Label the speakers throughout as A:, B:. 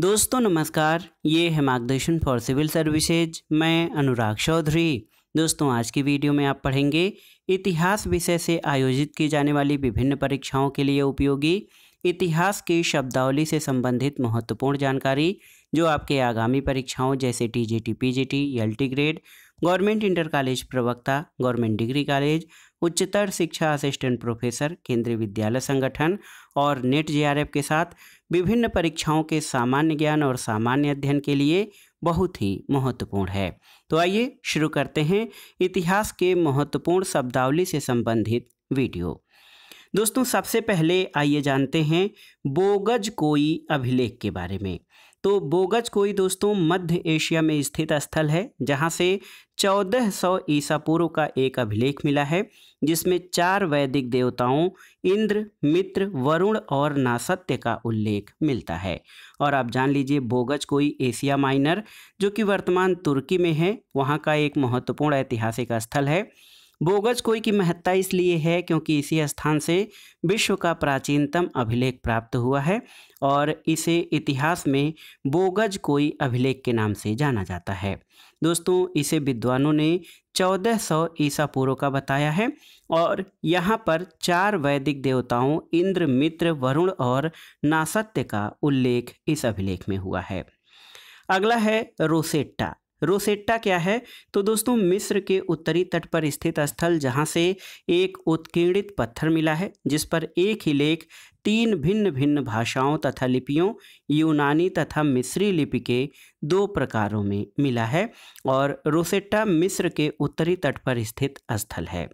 A: दोस्तों नमस्कार ये है मार्गदर्शन फॉर सिविल सर्विसेज मैं अनुराग चौधरी दोस्तों आज की वीडियो में आप पढ़ेंगे इतिहास विषय से आयोजित की जाने वाली विभिन्न परीक्षाओं के लिए उपयोगी इतिहास की शब्दावली से संबंधित महत्वपूर्ण जानकारी जो आपके आगामी परीक्षाओं जैसे T G T P G T L T grade government inter college प्रवक्ता गवर्नमेंट डिग्री कॉलेज उच्चतर शिक्षा असिस्टेंट प्रोफेसर केंद्रीय विद्यालय संगठन और नेट जे के साथ विभिन्न परीक्षाओं के सामान्य ज्ञान और सामान्य अध्ययन के लिए बहुत ही महत्वपूर्ण है तो आइए शुरू करते हैं इतिहास के महत्वपूर्ण शब्दावली से संबंधित वीडियो दोस्तों सबसे पहले आइए जानते हैं बोगज कोई अभिलेख के बारे में तो बोगज कोई दोस्तों मध्य एशिया में स्थित स्थल है जहाँ से 1400 सौ ईसा पूर्व का एक अभिलेख मिला है जिसमें चार वैदिक देवताओं इंद्र मित्र वरुण और नासत्य का उल्लेख मिलता है और आप जान लीजिए बोगज कोई एशिया माइनर जो कि वर्तमान तुर्की में है वहाँ का एक महत्वपूर्ण ऐतिहासिक स्थल है बोगज कोई की महत्ता इसलिए है क्योंकि इसी स्थान से विश्व का प्राचीनतम अभिलेख प्राप्त हुआ है और इसे इतिहास में बोगज कोई अभिलेख के नाम से जाना जाता है दोस्तों इसे विद्वानों ने 1400 सौ ईसा पूर्व का बताया है और यहाँ पर चार वैदिक देवताओं इंद्र मित्र वरुण और नासत्य का उल्लेख इस अभिलेख में हुआ है अगला है रोसेट्टा रोसेट्टा क्या है तो दोस्तों मिस्र के उत्तरी तट पर स्थित स्थल जहां से एक उत्कीर्णित पत्थर मिला है जिस पर एक ही लेख तीन भिन्न भिन्न भाषाओं तथा लिपियों यूनानी तथा मिस्री लिपि के दो प्रकारों में मिला है और रोसेट्टा मिस्र के उत्तरी तट पर स्थित स्थल है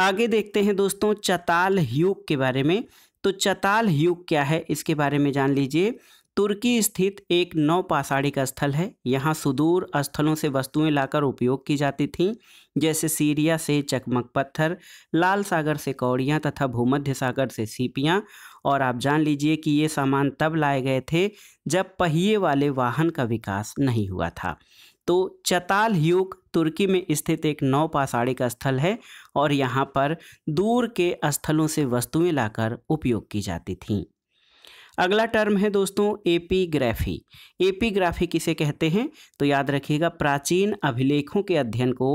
A: आगे देखते हैं दोस्तों चताल युग के बारे में तो चताल युग क्या है इसके बारे में जान लीजिए तुर्की स्थित एक नौपाषाणी का स्थल है यहाँ सुदूर स्थलों से वस्तुएं लाकर उपयोग की जाती थीं जैसे सीरिया से चकमक पत्थर लाल सागर से कौड़ियाँ तथा भूमध्य सागर से सीपियाँ और आप जान लीजिए कि ये सामान तब लाए गए थे जब पहिए वाले वाहन का विकास नहीं हुआ था तो चताल युग तुर्की में स्थित एक नौपाषाणी का स्थल है और यहाँ पर दूर के स्थलों से वस्तुएं लाकर उपयोग की जाती थीं अगला टर्म है दोस्तों एपीग्राफी एपीग्राफी किसे कहते हैं तो याद रखिएगा प्राचीन अभिलेखों के अध्ययन को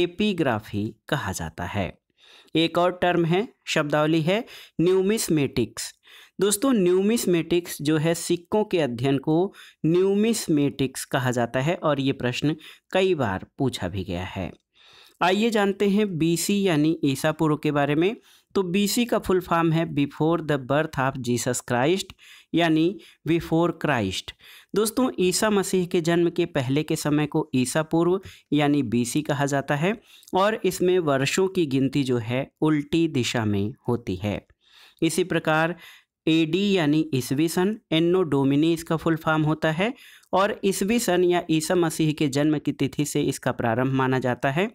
A: एपीग्राफी कहा जाता है एक और टर्म है शब्दावली है न्यूमिसमेटिक्स दोस्तों न्यूमिसमेटिक्स जो है सिक्कों के अध्ययन को न्यूमिसमेटिक्स कहा जाता है और ये प्रश्न कई बार पूछा भी गया है आइए जानते हैं बीसी यानी ईसा पूर्व के बारे में तो बीसी का फुल फॉर्म है before the birth of Jesus Christ यानी बिफोर क्राइस्ट दोस्तों ईसा मसीह के जन्म के पहले के समय को ईसा पूर्व यानी बीसी कहा जाता है और इसमें वर्षों की गिनती जो है उल्टी दिशा में होती है इसी प्रकार एडी यानी ईसवी सन एन्नो डोमिनी इसका फुल फॉर्म होता है और ईसवी सन या ईसा मसीह के जन्म की तिथि से इसका प्रारंभ माना जाता है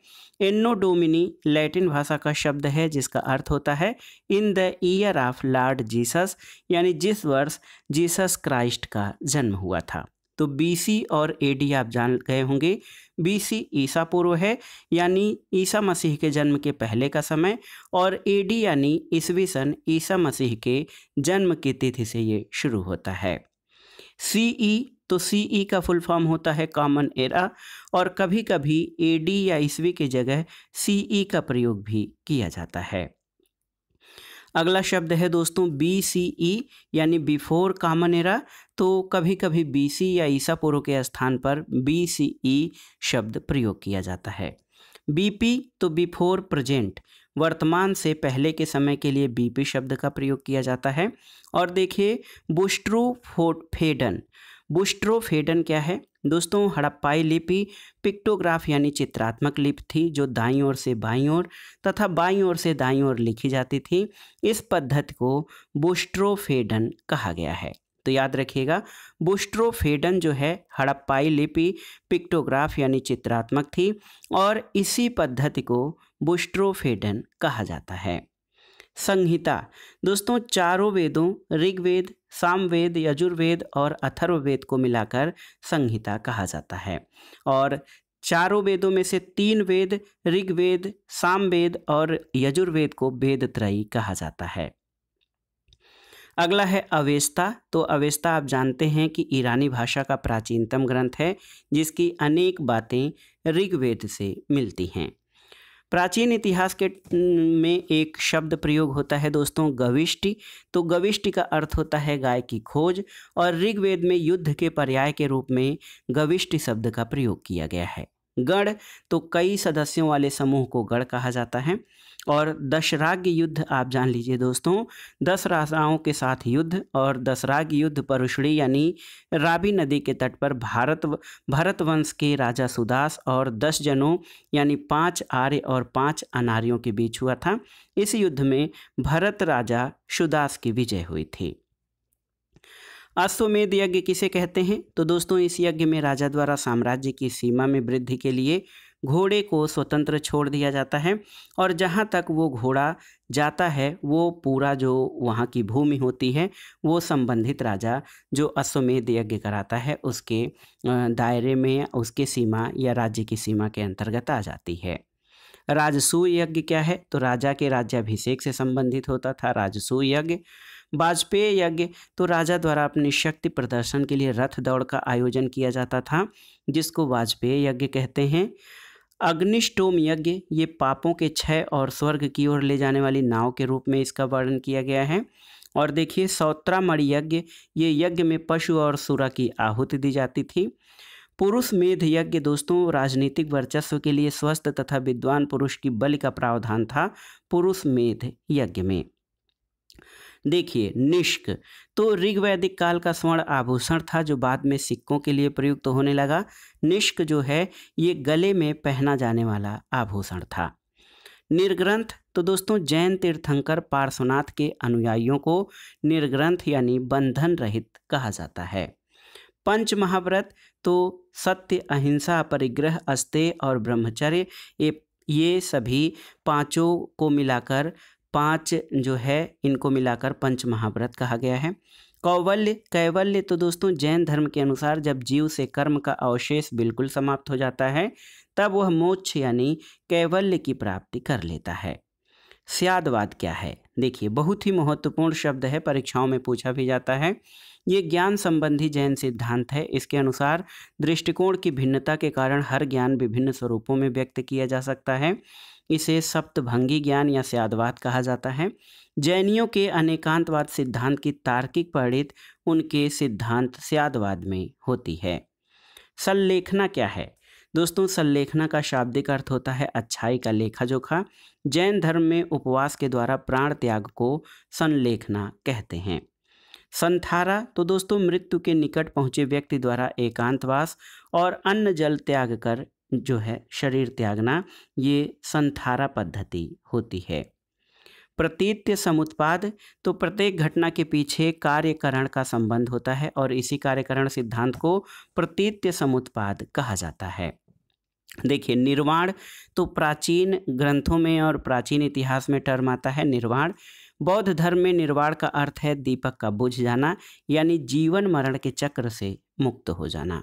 A: एन्नो डोमिनी लैटिन भाषा का शब्द है जिसका अर्थ होता है in the year of lord Jesus यानी जिस वर्ष जीसस क्राइस्ट का जन्म हुआ था तो बीसी और एडी आप जान गए होंगे बीसी ईसा पूर्व है यानी ईसा मसीह के जन्म के पहले का समय और एडी यानी ईसवी सन ईसा मसीह के जन्म की तिथि से ये शुरू होता है सीई e तो सीई e का फुल फॉर्म होता है कॉमन एरा और कभी कभी एडी या ईसवी की जगह सीई e का प्रयोग भी किया जाता है अगला शब्द है दोस्तों बी सी ई यानी बिफोर कामन एरा तो कभी कभी बी सी या ईसा पूर्व के स्थान पर बी सी ई शब्द प्रयोग किया जाता है बीपी तो बिफोर प्रेजेंट वर्तमान से पहले के समय के लिए बीपी शब्द का प्रयोग किया जाता है और देखिए बुस्ट्रू फोट फेडन बुस्ट्रोफेडन क्या है दोस्तों हड़प्पाई लिपि पिक्टोग्राफ यानी चित्रात्मक लिपि थी जो दाई ओर से बाई ओर तथा बाई ओर से दाई ओर लिखी जाती थी इस पद्धति को बुस्ट्रोफेडन कहा गया है तो याद रखिएगा बुस्ट्रोफेडन जो है हड़प्पाई लिपि पिक्टोग्राफ यानी चित्रात्मक थी और इसी पद्धति को बुस्ट्रोफेडन कहा जाता है संहिता दोस्तों चारों वेदों ऋग्वेद सामवेद यजुर्वेद और अथर्ववेद को मिलाकर संहिता कहा जाता है और चारों वेदों में से तीन वेद ऋग्वेद सामवेद और यजुर्वेद को वेद त्रयी कहा जाता है अगला है अवेस्ता तो अवेस्ता आप जानते हैं कि ईरानी भाषा का प्राचीनतम ग्रंथ है जिसकी अनेक बातें ऋग्वेद से मिलती हैं प्राचीन इतिहास के में एक शब्द प्रयोग होता है दोस्तों गविष्टि तो गविष्टि का अर्थ होता है गाय की खोज और ऋग्वेद में युद्ध के पर्याय के रूप में गविष्टि शब्द का प्रयोग किया गया है गढ़ तो कई सदस्यों वाले समूह को गढ़ कहा जाता है और दशराग युद्ध आप जान लीजिए दोस्तों दस राजाओं के साथ युद्ध और दशराग युद्ध परुषड़ी यानी राबी नदी के तट पर भारत भरत वंश के राजा सुदास और दस जनों यानी पांच आर्य और पांच अनार्यों के बीच हुआ था इस युद्ध में भरत राजा सुदास की विजय हुई थी अश्वमेध यज्ञ किसे कहते हैं तो दोस्तों इस यज्ञ में राजा द्वारा साम्राज्य की सीमा में वृद्धि के लिए घोड़े को स्वतंत्र छोड़ दिया जाता है और जहाँ तक वो घोड़ा जाता है वो पूरा जो वहाँ की भूमि होती है वो संबंधित राजा जो अश्वमेध यज्ञ कराता है उसके दायरे में उसके सीमा या राज्य की सीमा के अंतर्गत आ जाती है राजसू यज्ञ क्या है तो राजा के राज्याभिषेक से संबंधित होता था राजसू यज्ञ वाजपेय यज्ञ तो राजा द्वारा अपनी शक्ति प्रदर्शन के लिए रथ दौड़ का आयोजन किया जाता था जिसको वाजपेय यज्ञ कहते हैं अग्निष्टोम यज्ञ ये पापों के क्षय और स्वर्ग की ओर ले जाने वाली नाव के रूप में इसका वर्णन किया गया है और देखिए सौत्रामणि यज्ञ ये यज्ञ में पशु और सुरा की आहुति दी जाती थी पुरुष मेध यज्ञ दोस्तों राजनीतिक वर्चस्व के लिए स्वस्थ तथा विद्वान पुरुष की बलि का प्रावधान था पुरुष मेध यज्ञ में देखिए निष्क तो ऋग्वैदिक काल का स्वर्ण आभूषण था जो बाद में सिक्कों के लिए प्रयुक्त तो होने लगा निष्क जो है ये गले में पहना जाने वाला आभूषण था निर्ग्रंथ तो दोस्तों जैन तीर्थंकर पार्श्वनाथ के अनुयायियों को निर्ग्रंथ यानी बंधन रहित कहा जाता है पंच महाव्रत तो सत्य अहिंसा परिग्रह अस्ते और ब्रह्मचर्य ये ये सभी पांचों को मिलाकर पांच जो है इनको मिलाकर पंच महाव्रत कहा गया है कौवल्य कैवल्य तो दोस्तों जैन धर्म के अनुसार जब जीव से कर्म का अवशेष बिल्कुल समाप्त हो जाता है तब वह मोक्ष यानी कैवल्य की प्राप्ति कर लेता है स्यादवाद क्या है देखिए बहुत ही महत्वपूर्ण शब्द है परीक्षाओं में पूछा भी जाता है ये ज्ञान संबंधी जैन सिद्धांत है इसके अनुसार दृष्टिकोण की भिन्नता के कारण हर ज्ञान विभिन्न स्वरूपों में व्यक्त किया जा सकता है इसे सप्तभंगी ज्ञान या स्यादवाद कहा जाता है जैनियों के अनेकांतवाद सिद्धांत की तार्किक पढ़ित उनके सिद्धांत स्यादवाद में होती है संलेखना क्या है दोस्तों संलेखना का शाब्दिक अर्थ होता है अच्छाई का लेखा जोखा जैन धर्म में उपवास के द्वारा प्राण त्याग को संलेखना कहते हैं संथारा तो दोस्तों मृत्यु के निकट पहुंचे व्यक्ति द्वारा एकांतवास और अन्न जल त्याग कर जो है शरीर त्यागना ये संथारा पद्धति होती है प्रतीत्य समुत्पाद तो प्रत्येक घटना के पीछे कार्यकरण का संबंध होता है और इसी कार्यकरण सिद्धांत को प्रतीत्य समुत्पाद कहा जाता है देखिए निर्वाण तो प्राचीन ग्रंथों में और प्राचीन इतिहास में टर्म आता है निर्वाण बौद्ध धर्म में निर्वाण का अर्थ है दीपक का बुझ जाना यानी जीवन मरण के चक्र से मुक्त हो जाना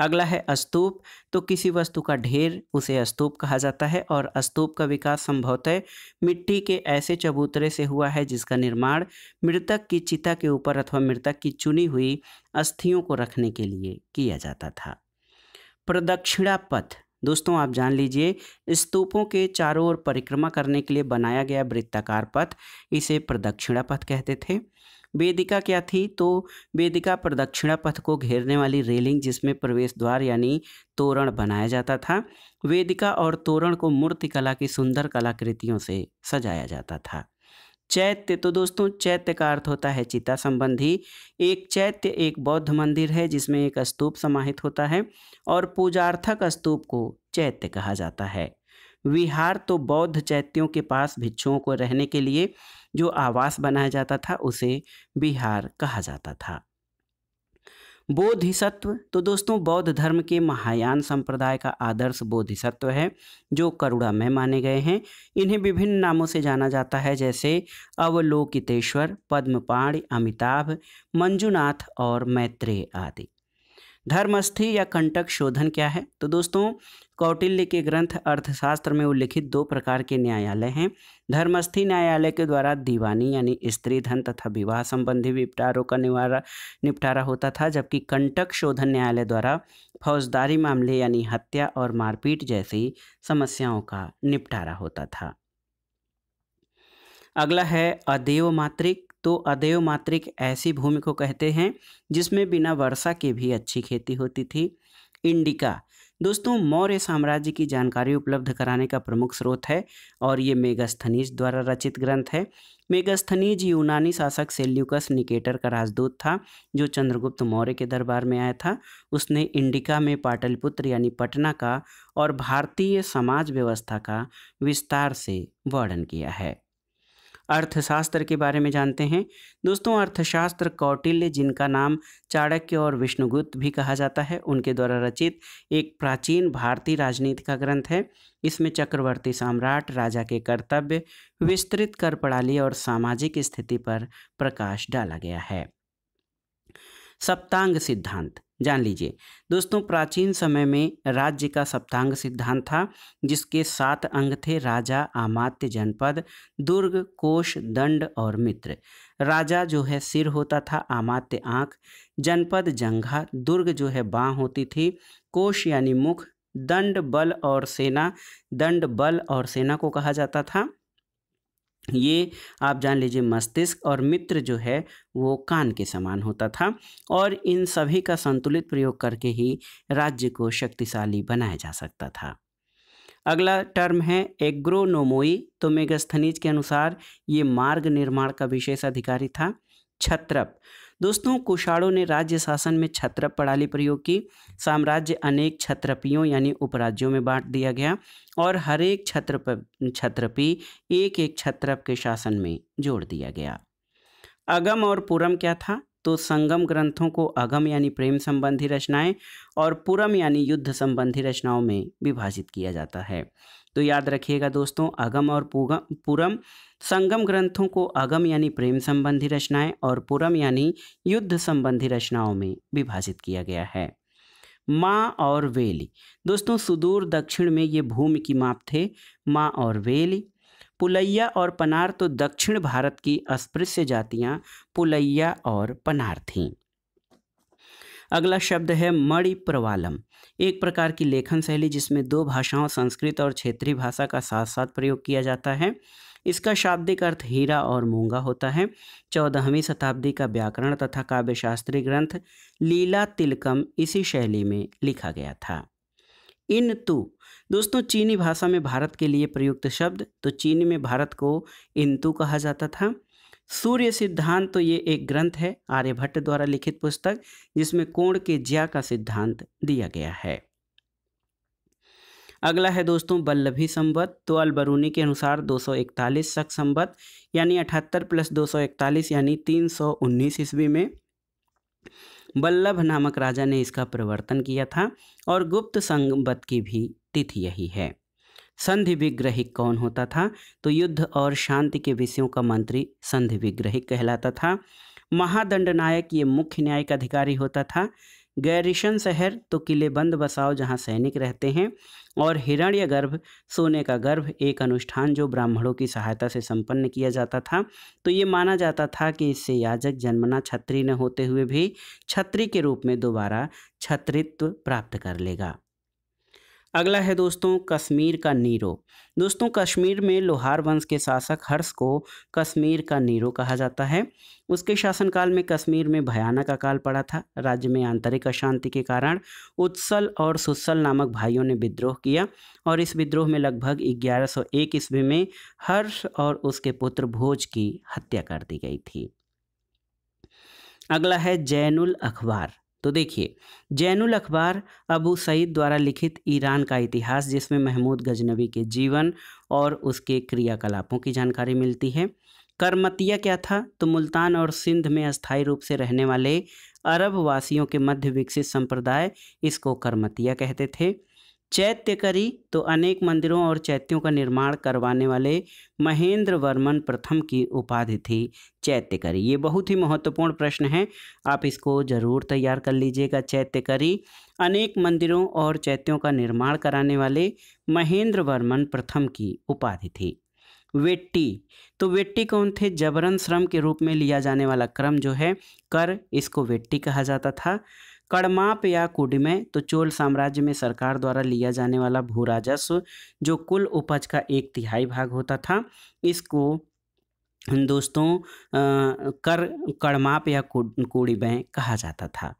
A: अगला है स्तूप तो किसी वस्तु का ढेर उसे स्तूप कहा जाता है और स्तूप का विकास संभवतः मिट्टी के ऐसे चबूतरे से हुआ है जिसका निर्माण मृतक की चिता के ऊपर अथवा मृतक की चुनी हुई अस्थियों को रखने के लिए किया जाता था प्रदक्षिणा पथ दोस्तों आप जान लीजिए स्तूपों के चारों ओर परिक्रमा करने के लिए बनाया गया वृत्ताकार पथ इसे प्रदक्षिणा पथ कहते थे वेदिका क्या थी तो वेदिका प्रदक्षिणा पथ को घेरने वाली रेलिंग जिसमें प्रवेश द्वार यानी तोरण बनाया जाता था वेदिका और तोरण को मूर्तिकला की सुंदर कलाकृतियों से सजाया जाता था चैत्य तो दोस्तों चैत्य का अर्थ होता है चिता संबंधी एक चैत्य एक बौद्ध मंदिर है जिसमें एक स्तूप समाहित होता है और पूजार्थक स्तूप को चैत्य कहा जाता है विहार तो बौद्ध चैत्यों के पास भिक्षुओं को रहने के लिए जो आवास बनाया जाता था उसे बिहार कहा जाता था बोधिसत्व तो दोस्तों बौद्ध धर्म के महायान संप्रदाय का आदर्श बोधिसत्व है जो करुणामय माने गए हैं इन्हें विभिन्न नामों से जाना जाता है जैसे अवलोकितेश्वर पद्मपाण अमिताभ मंजुनाथ और मैत्रेय आदि धर्मस्थी या कंटक शोधन क्या है तो दोस्तों कौटिल्य के ग्रंथ अर्थशास्त्र में उल्लिखित दो प्रकार के न्यायालय हैं धर्मस्थी न्यायालय के द्वारा दीवानी यानी स्त्री धन तथा विवाह संबंधी निपटारों का निवारा निपटारा होता था जबकि कंटक शोधन न्यायालय द्वारा फौजदारी मामले यानी हत्या और मारपीट जैसी समस्याओं का निपटारा होता था अगला है अदेव मात्रिक तो अदैव मात्रिक ऐसी भूमि को कहते हैं जिसमें बिना वर्षा के भी अच्छी खेती होती थी इंडिका दोस्तों मौर्य साम्राज्य की जानकारी उपलब्ध कराने का प्रमुख स्रोत है और ये मेगास्थनीज द्वारा रचित ग्रंथ है मेगास्थनीज यूनानी शासक सेल्यूकस निकेटर का राजदूत था जो चंद्रगुप्त मौर्य के दरबार में आया था उसने इंडिका में पाटलिपुत्र यानी पटना का और भारतीय समाज व्यवस्था का विस्तार से वर्णन किया है अर्थशास्त्र के बारे में जानते हैं दोस्तों अर्थशास्त्र कौटिल्य जिनका नाम चाणक्य और विष्णुगुप्त भी कहा जाता है उनके द्वारा रचित एक प्राचीन भारतीय राजनीति का ग्रंथ है इसमें चक्रवर्ती सम्राट राजा के कर्तव्य विस्तृत कर प्रणाली और सामाजिक स्थिति पर प्रकाश डाला गया है सप्तांग सिद्धांत जान लीजिए दोस्तों प्राचीन समय में राज्य का सप्तांग सिद्धांत था जिसके सात अंग थे राजा आमात्य जनपद दुर्ग कोष दंड और मित्र राजा जो है सिर होता था आमात्य आँख जनपद जंघा दुर्ग जो है बाँ होती थी कोष यानी मुख दंड बल और सेना दंड बल और सेना को कहा जाता था ये आप जान लीजिए मस्तिष्क और मित्र जो है वो कान के समान होता था और इन सभी का संतुलित प्रयोग करके ही राज्य को शक्तिशाली बनाया जा सकता था अगला टर्म है एग्रोनोमोई तो मेगस्थनीज के अनुसार ये मार्ग निर्माण का विशेष अधिकारी था छत्रप दोस्तों कुशाणों ने राज्य शासन में छत्रप प्रणाली प्रयोग की साम्राज्य अनेक छत्रपियों यानी उपराज्यों में बांट दिया गया और हर एक छत्रप छत्रपी एक एक छत्रप के शासन में जोड़ दिया गया अगम और पुरम क्या था तो संगम ग्रंथों को अगम यानी प्रेम संबंधी रचनाएं और पुरम यानी युद्ध संबंधी रचनाओं में विभाजित किया जाता है तो याद रखिएगा दोस्तों अगम और पुरम संगम ग्रंथों को आगम यानी प्रेम संबंधी रचनाएं और पुरम यानी युद्ध संबंधी रचनाओं में विभाजित किया गया है माँ और वेली दोस्तों सुदूर दक्षिण में ये भूमि की माप थे माँ और वेली पुलैया और पनार तो दक्षिण भारत की अस्पृश्य जातियाँ पुलैया और पनार थीं अगला शब्द है मणि प्रवालम एक प्रकार की लेखन शैली जिसमें दो भाषाओं संस्कृत और क्षेत्रीय भाषा का साथ साथ प्रयोग किया जाता है इसका शाब्दिक अर्थ हीरा और मूंगा होता है चौदहवीं शताब्दी का व्याकरण तथा काव्यशास्त्री ग्रंथ लीला तिलकम इसी शैली में लिखा गया था इन तु दोस्तों चीनी भाषा में भारत के लिए प्रयुक्त शब्द तो चीनी में भारत को इंतु कहा जाता था सूर्य सिद्धांत तो ये एक ग्रंथ है आर्यभट्ट द्वारा लिखित पुस्तक जिसमें कोण के ज्या का सिद्धांत दिया गया है अगला है दोस्तों बल्लभी संबत तो अलबरूनी के अनुसार 241 सौ संबत यानी 78 प्लस 241 यानी 319 ईस्वी में बल्लभ नामक राजा ने इसका प्रवर्तन किया था और गुप्त संबत की भी तिथि यही है संधि विग्रहिक कौन होता था तो युद्ध और शांति के विषयों का मंत्री संधि विग्रहिक कहलाता था महादंड नायक ये मुख्य न्यायिक अधिकारी होता था गैरिशन शहर तो किले बंद बसाओ जहाँ सैनिक रहते हैं और हिरण्य गर्भ सोने का गर्भ एक अनुष्ठान जो ब्राह्मणों की सहायता से संपन्न किया जाता था तो ये माना जाता था कि इससे याजक जन्मना छत्री न होते हुए भी छत्री के रूप में दोबारा छत्रित्व प्राप्त कर लेगा अगला है दोस्तों कश्मीर का नीरो दोस्तों कश्मीर में लोहार वंश के शासक हर्ष को कश्मीर का नीरो कहा जाता है उसके शासनकाल में कश्मीर में भयानक अकाल पड़ा था राज्य में आंतरिक अशांति के कारण उत्सल और सुसल नामक भाइयों ने विद्रोह किया और इस विद्रोह में लगभग 1101 ईस्वी में हर्ष और उसके पुत्र भोज की हत्या कर दी गई थी अगला है जैनुल अखबार तो देखिए जैनुल अखबार अबू सईद द्वारा लिखित ईरान का इतिहास जिसमें महमूद गजनवी के जीवन और उसके क्रियाकलापों की जानकारी मिलती है करमतिया क्या था तो मुल्तान और सिंध में अस्थायी रूप से रहने वाले अरब वासियों के मध्य विकसित संप्रदाय इसको करमतिया कहते थे चैत्य करी तो अनेक मंदिरों और चैत्यों का निर्माण करवाने वाले महेंद्र वर्मन प्रथम की उपाधि थी चैत्य करी ये बहुत ही महत्वपूर्ण प्रश्न है आप इसको जरूर तैयार कर लीजिएगा चैत्य करी अनेक मंदिरों और चैत्यों का निर्माण कराने वाले महेंद्र वर्मन प्रथम की उपाधि थी वेट्टी तो वेट्टी कौन थे जबरन श्रम के रूप में लिया जाने वाला क्रम जो है कर इसको वेट्टी कहा जाता था कड़माप या कुडमे तो चोल साम्राज्य में सरकार द्वारा लिया जाने वाला भू राजस्व जो कुल उपज का एक तिहाई भाग होता था इसको दोस्तों कर कड़माप या कोड़ीबें कहा जाता था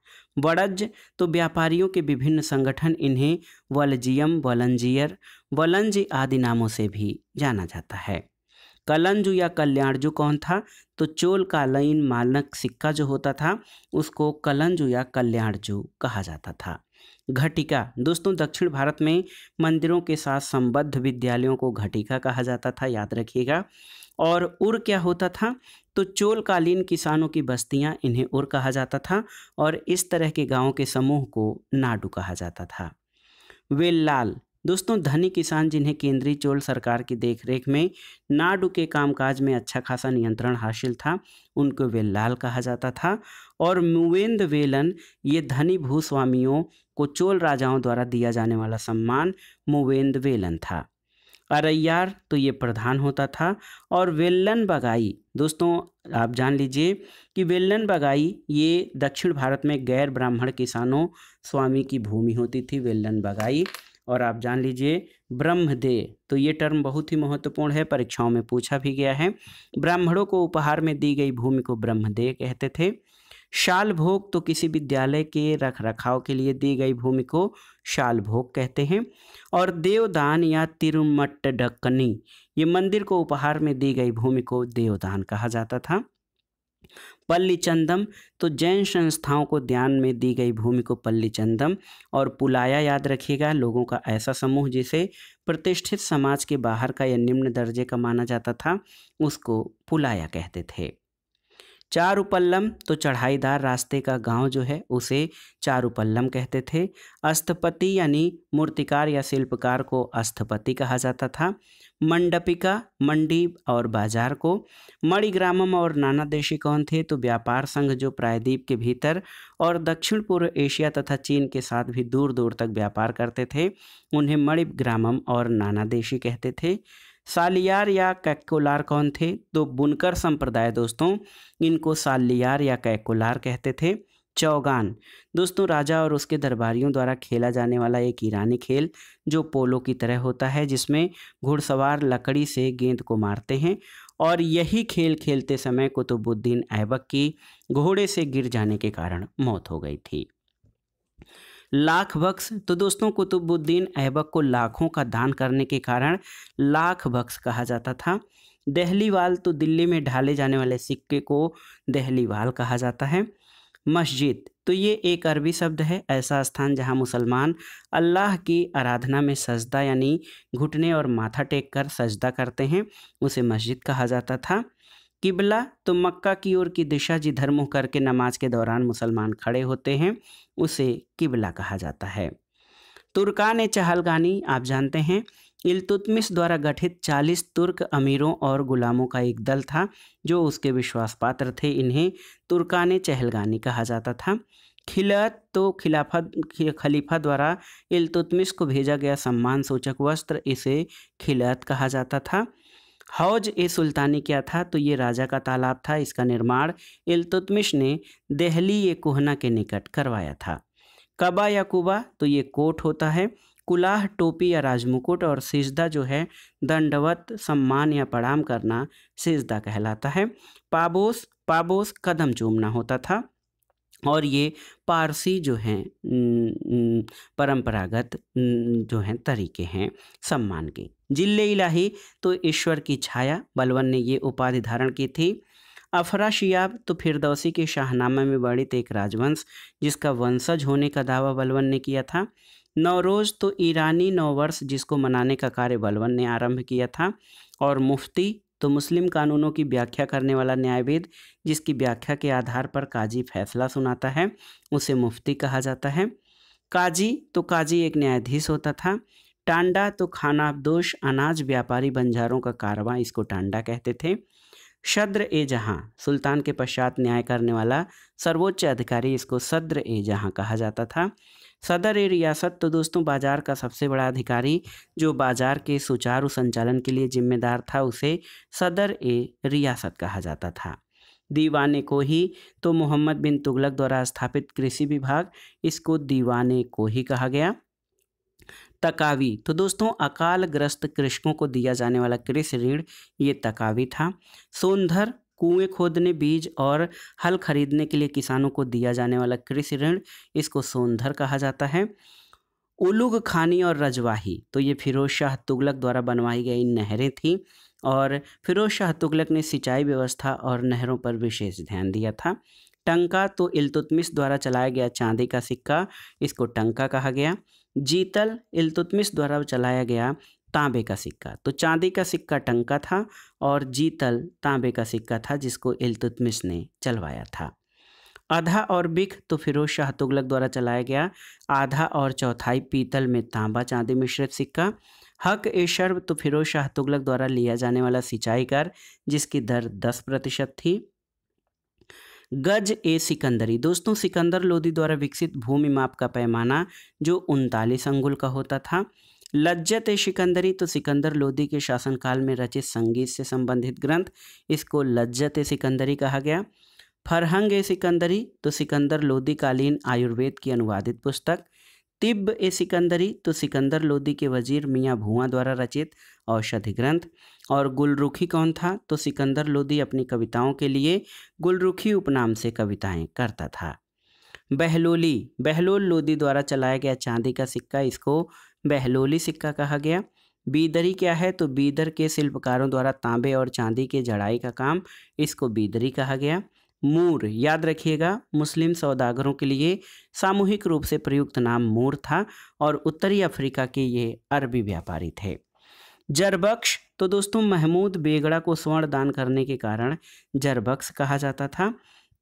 A: बड़ज तो व्यापारियों के विभिन्न संगठन इन्हें वलजियम वलंजियर वलंज आदि नामों से भी जाना जाता है कलंजु या कल्याणजु कौन था तो चोल कालीन मानक सिक्का जो होता था उसको कलंजू या कल्याणजू कहा जाता था घटिका दोस्तों दक्षिण भारत में मंदिरों के साथ संबद्ध विद्यालयों को घटिका कहा जाता था याद रखिएगा और उर क्या होता था तो चोलकालीन किसानों की बस्तियां इन्हें उर कहा जाता था और इस तरह के गांवों के समूह को नाडू कहा जाता था वेल्लाल दोस्तों धनी किसान जिन्हें केंद्रीय चोल सरकार की देखरेख में नाडू के कामकाज में अच्छा खासा नियंत्रण हासिल था उनको लाल कहा जाता था और मुवेंद वेलन ये धनी भूस्वामियों को चोल राजाओं द्वारा दिया जाने वाला सम्मान मुवेंद वेलन था अरैयार तो ये प्रधान होता था और वेल्लन बगाई दोस्तों आप जान लीजिए कि वेल्लन बगाई ये दक्षिण भारत में गैर ब्राह्मण किसानों स्वामी की भूमि होती थी वेल्लन बगाई और आप जान लीजिए ब्रह्मदेह तो ये टर्म बहुत ही महत्वपूर्ण है परीक्षाओं में पूछा भी गया है ब्राह्मणों को उपहार में दी गई भूमि को ब्रह्मदेह कहते थे शाल भोग तो किसी विद्यालय के रख रखाव के लिए दी गई भूमि को शाल भोग कहते हैं और देवदान या तिरुमट ढक्कनी ये मंदिर को उपहार में दी गई भूमि को देवदान कहा जाता था पल्लीचंदम तो जैन संस्थाओं को ध्यान में दी गई भूमि को पल्लीचंदम और पुलाया याद रखिएगा लोगों का ऐसा समूह जिसे प्रतिष्ठित समाज के बाहर का या निम्न दर्जे का माना जाता था उसको पुलाया कहते थे चारुपल्लम तो चढ़ाईदार रास्ते का गांव जो है उसे चारुपल्लम कहते थे अस्थपति यानी मूर्तिकार या शिल्पकार को अस्थपति कहा जाता था मंडपिका मंडी और बाजार को मणिग्रामम और नाना देशी कौन थे तो व्यापार संघ जो प्रायद्वीप के भीतर और दक्षिण पूर्व एशिया तथा चीन के साथ भी दूर दूर तक व्यापार करते थे उन्हें मणिग्रामम और नाना देशी कहते थे सालियार या कैकोलार कौन थे तो बुनकर संप्रदाय दोस्तों इनको सालियार या कैकोलार कहते थे चौगान दोस्तों राजा और उसके दरबारियों द्वारा खेला जाने वाला एक ईरानी खेल जो पोलो की तरह होता है जिसमें घुड़सवार लकड़ी से गेंद को मारते हैं और यही खेल खेलते समय कुतुबुद्दीन ऐबक की घोड़े से गिर जाने के कारण मौत हो गई थी लाख बख्श तो दोस्तों कुतुबुद्दीन ऐबक को लाखों का दान करने के कारण लाख बख्श कहा जाता था दहलीवाल तो दिल्ली में ढाले जाने वाले सिक्के को दहलीवाल कहा जाता है मस्जिद तो ये एक अरबी शब्द है ऐसा स्थान जहाँ मुसलमान अल्लाह की आराधना में सजदा यानी घुटने और माथा टेक कर सजदा करते हैं उसे मस्जिद कहा जाता था किबला तो मक्का की ओर की दिशा जिधर मुँह करके नमाज के दौरान मुसलमान खड़े होते हैं उसे किबला कहा जाता है तुर्कान ए चहलगानी आप जानते हैं इल्तुतमिश द्वारा गठित 40 तुर्क अमीरों और गुलामों का एक दल था जो उसके विश्वास पात्र थे इन्हें तुर्कान चहलगानी कहा जाता था खिलत तो खिलाफत खलीफा द्वारा इल्तुतमिस को भेजा गया सम्मान सूचक वस्त्र इसे खिलत कहा जाता था हौज ए सुल्तानी क्या था तो ये राजा का तालाब था इसका निर्माण इल्तुतमिश ने दहली ए कोहना के निकट करवाया था कबा या कुबा तो ये कोट होता है कुलाह टोपी या राजमुकुट और सिजदा जो है दंडवत सम्मान या प्रणाम करना सिजदा कहलाता है पाबोस पाबोस कदम चूमना होता था और ये पारसी जो हैं परंपरागत जो हैं तरीके हैं सम्मान के जिल्ले इलाही तो ईश्वर की छाया बलवन ने ये उपाधि धारण की थी अफराशियाब तो फिरदौसी के शाहनामा में वर्णित एक राजवंश जिसका वंशज होने का दावा बलवन ने किया था नवरोज़ तो ईरानी नववर्ष जिसको मनाने का कार्य बलवन ने आरंभ किया था और मुफ्ती तो मुस्लिम कानूनों की व्याख्या करने वाला न्यायविद जिसकी व्याख्या के आधार पर काजी फैसला सुनाता है उसे मुफ्ती कहा जाता है काजी तो काजी एक न्यायाधीश होता था टांडा तो खाना दोष अनाज व्यापारी बंजारों का कारवां इसको टांडा कहते थे शद्र ए जहाँ सुल्तान के पश्चात न्याय करने वाला सर्वोच्च अधिकारी इसको सद्र ए जहाँ कहा जाता था सदर ए रियासत तो दोस्तों बाज़ार का सबसे बड़ा अधिकारी जो बाज़ार के सुचारू संचालन के लिए जिम्मेदार था उसे सदर ए रियासत कहा जाता था दीवाने को ही तो मोहम्मद बिन तुगलक द्वारा स्थापित कृषि विभाग इसको दीवाने को ही कहा गया तकावी तो दोस्तों अकालग्रस्त कृषकों को दिया जाने वाला कृषि ऋण ये तकावी था सोनधर कुएं खोदने बीज और हल खरीदने के लिए किसानों को दिया जाने वाला कृषि ऋण इसको सोनधर कहा जाता है उलुग खानी और रजवाही तो ये फिरोज शाह तुगलक द्वारा बनवाई गई नहरें थीं और फिरोज शाह तुगलक ने सिंचाई व्यवस्था और नहरों पर विशेष ध्यान दिया था टंका तो इल्तुतमिस द्वारा चलाया गया चांदी का सिक्का इसको टंका कहा गया जीतल इल्तुतमिस द्वारा चलाया गया तांबे का सिक्का तो चांदी का सिक्का टंका था और जीतल तांबे का सिक्का था जिसको इल्तुतमिश ने चलवाया था आधा और बिख तो फिरोज शाह तुगलक द्वारा चलाया गया आधा और चौथाई पीतल में तांबा चांदी मिश्रित सिक्का हक ए शर्ब तो फिरोज शाह तुगलक द्वारा लिया जाने वाला सिंचाई कर जिसकी दर दस प्रतिशत थी गज ए सिकंदरी दोस्तों सिकंदर लोदी द्वारा विकसित भूमि माप का पैमाना जो उनतालीस अंगुल का होता था लज्जत ए सिकंदरी तो सिकंदर लोदी के शासनकाल में रचित संगीत से संबंधित ग्रंथ इसको लज्जत ए सिकंदरी कहा गया फरहंग ए सिकंदरी तो सिकंदर लोदी कालीन आयुर्वेद की अनुवादित पुस्तक तिब्ब ए सिकंदरी तो सिकंदर लोदी के वजीर मियाँ भुआ द्वारा रचित औषधि ग्रंथ और गुलरुखी कौन था तो सिकंदर लोदी अपनी कविताओं के लिए गुलरुखी उपनाम से कविताएं करता था बहलोली बहलोल लोदी द्वारा चलाया गया चांदी का सिक्का इसको बहलोली सिक्का कहा गया बीदरी क्या है तो बीदर के शिल्पकारों द्वारा तांबे और चांदी के जड़ाई का काम इसको बीदरी कहा गया मूर याद रखिएगा मुस्लिम सौदागरों के लिए सामूहिक रूप से प्रयुक्त नाम मूर था और उत्तरी अफ्रीका के ये अरबी व्यापारी थे जरबक्श तो दोस्तों महमूद बेगड़ा को स्वर्ण दान करने के कारण जरबक्स कहा जाता था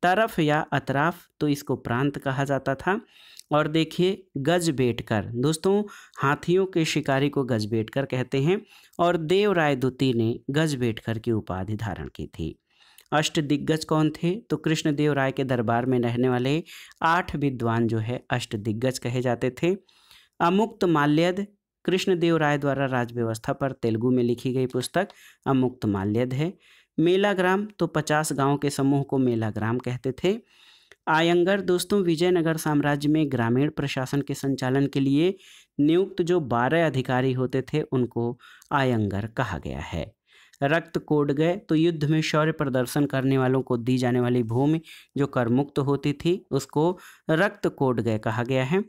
A: तरफ या अतराफ तो इसको प्रांत कहा जाता था और देखिए गजबेटकर दोस्तों हाथियों के शिकारी को गजबेटकर कहते हैं और देव राय द्वितीय ने गजबेटकर की उपाधि धारण की थी अष्ट दिग्गज कौन थे तो कृष्णदेव राय के दरबार में रहने वाले आठ विद्वान जो है अष्ट दिग्गज कहे जाते थे अमुक्त माल्यद कृष्णदेव राय द्वारा राजव्यवस्था पर तेलुगु में लिखी गई पुस्तक अमुक्त माल्यद है मेलाग्राम तो पचास गांव के समूह को मेलाग्राम कहते थे आयंगर दोस्तों विजयनगर साम्राज्य में ग्रामीण प्रशासन के संचालन के लिए नियुक्त जो बारह अधिकारी होते थे उनको आयंगर कहा गया है रक्त कोड गए तो युद्ध में शौर्य प्रदर्शन करने वालों को दी जाने वाली भूमि जो कर मुक्त होती थी उसको रक्त कोड गए कहा गया है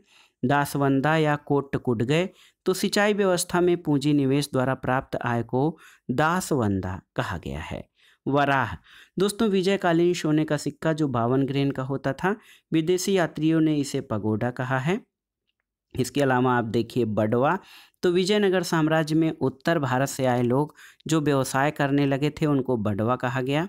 A: दासवंदा या कोट कुट गए तो सिंचाई व्यवस्था में पूंजी निवेश द्वारा प्राप्त आय को दासवंदा कहा गया है वराह दोस्तों विजयकालीन सोने का सिक्का जो बावन ग्रेन का होता था विदेशी यात्रियों ने इसे पगोडा कहा है इसके अलावा आप देखिए बडवा तो विजयनगर साम्राज्य में उत्तर भारत से आए लोग जो व्यवसाय करने लगे थे उनको बडवा कहा गया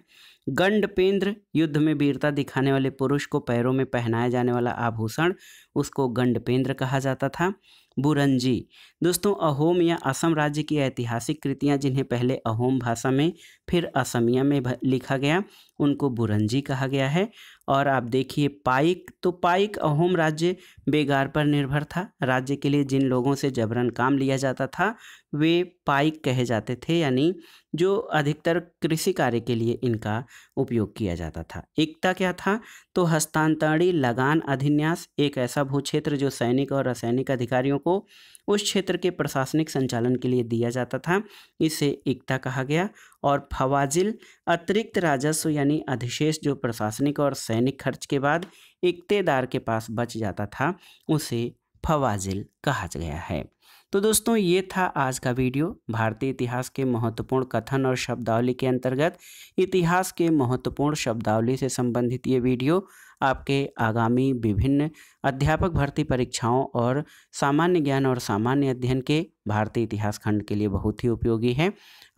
A: गंडपेंद्र युद्ध में वीरता दिखाने वाले पुरुष को पैरों में पहनाया जाने वाला आभूषण उसको गंडपेंद्र कहा जाता था बुरंजी दोस्तों अहोम या असम राज्य की ऐतिहासिक कृतियां जिन्हें पहले अहोम भाषा में फिर असमिया में लिखा गया उनको बुरंजी कहा गया है और आप देखिए पाइक तो पाइक अहोम राज्य बेगार पर निर्भर था राज्य के लिए जिन लोगों से जबरन काम लिया जाता था वे पाइक कहे जाते थे यानी जो अधिकतर कृषि कार्य के लिए इनका उपयोग किया जाता था एकता क्या था तो हस्तांतरणी लगान अधिन्यास एक ऐसा भूक्षेत्र जो सैनिक और रासायनिक अधिकारियों को उस क्षेत्र के प्रशासनिक संचालन के लिए दिया जाता था इसे एकता कहा गया और फवाजिल अतिरिक्त राजस्व यानी अधिशेष जो प्रशासनिक और सैनिक खर्च के बाद इकतेदार के पास बच जाता था उसे फवाजिल कहा गया है तो दोस्तों ये था आज का वीडियो भारतीय इतिहास के महत्वपूर्ण कथन और शब्दावली के अंतर्गत इतिहास के महत्वपूर्ण शब्दावली से संबंधित ये वीडियो आपके आगामी विभिन्न अध्यापक भर्ती परीक्षाओं और सामान्य ज्ञान और सामान्य अध्ययन के भारतीय इतिहास खंड के लिए बहुत ही उपयोगी है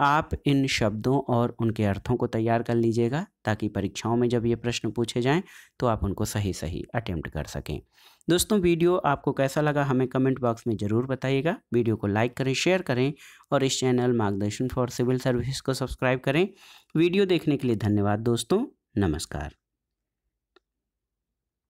A: आप इन शब्दों और उनके अर्थों को तैयार कर लीजिएगा ताकि परीक्षाओं में जब ये प्रश्न पूछे जाएं तो आप उनको सही सही अटेम्प्ट कर सकें दोस्तों वीडियो आपको कैसा लगा हमें कमेंट बॉक्स में ज़रूर बताइएगा वीडियो को लाइक करें शेयर करें और इस channel Margdarshan for civil service को सब्सक्राइब करें वीडियो देखने के लिए धन्यवाद दोस्तों नमस्कार